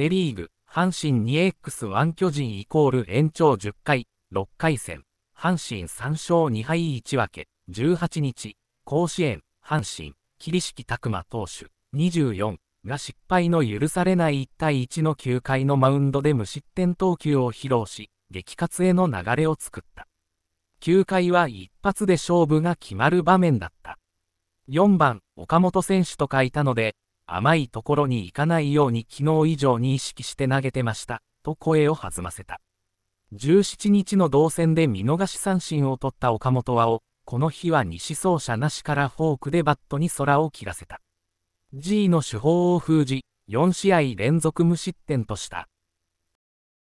セリーグ、阪神 2X1 巨人イコール延長10回、6回戦、阪神3勝2敗1分け、18日、甲子園、阪神、桐敷拓磨投手、24が失敗の許されない1対1の9回のマウンドで無失点投球を披露し、激活への流れを作った。9回は一発で勝負が決まる場面だった。4番、岡本選手と書いたので、甘いところに行かないように昨日以上に意識して投げてました、と声を弾ませた。17日の同戦で見逃し三振を取った岡本はを、この日は西走者なしからフォークでバットに空を切らせた。G の手法を封じ、4試合連続無失点とした。